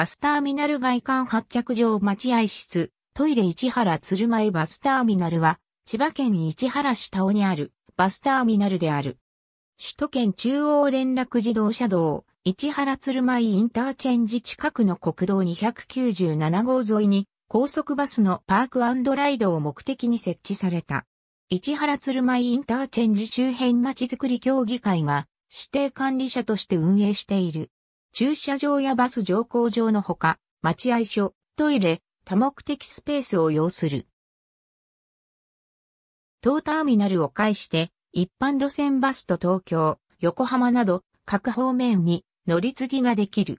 バスターミナル外観発着場待合室、トイレ市原鶴舞バスターミナルは、千葉県市原市田尾にあるバスターミナルである。首都圏中央連絡自動車道、市原鶴舞インターチェンジ近くの国道297号沿いに、高速バスのパークライドを目的に設置された。市原鶴舞インターチェンジ周辺まちづくり協議会が指定管理者として運営している。駐車場やバス乗降場のほか、待合所、トイレ、多目的スペースを要する。当ターミナルを介して、一般路線バスと東京、横浜など、各方面に乗り継ぎができる。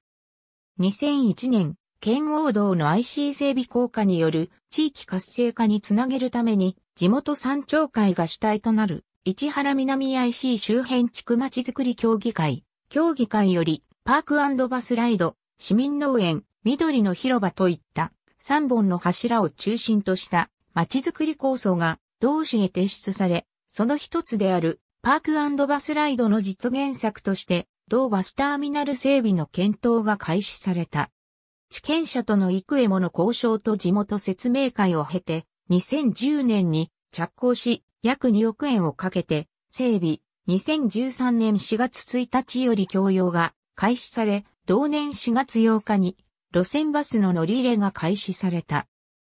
2001年、圏央道の IC 整備効果による地域活性化につなげるために、地元山頂会が主体となる、市原南 IC 周辺地区まちづくり協議会、協議会より、パークバスライド、市民農園、緑の広場といった3本の柱を中心とした街づくり構想が同市へ提出され、その一つであるパークバスライドの実現策として同バスターミナル整備の検討が開始された。地権者との幾重もの交渉と地元説明会を経て、2010年に着工し、約2億円をかけて、整備、2013年4月1日より供用が開始され、同年4月8日に路線バスの乗り入れが開始された。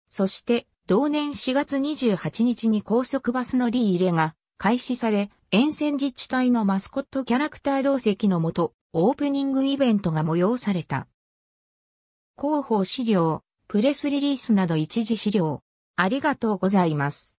そして、同年4月28日に高速バス乗り入れが開始され、沿線自治体のマスコットキャラクター同席のもと、オープニングイベントが催された。広報資料、プレスリリースなど一時資料。ありがとうございます。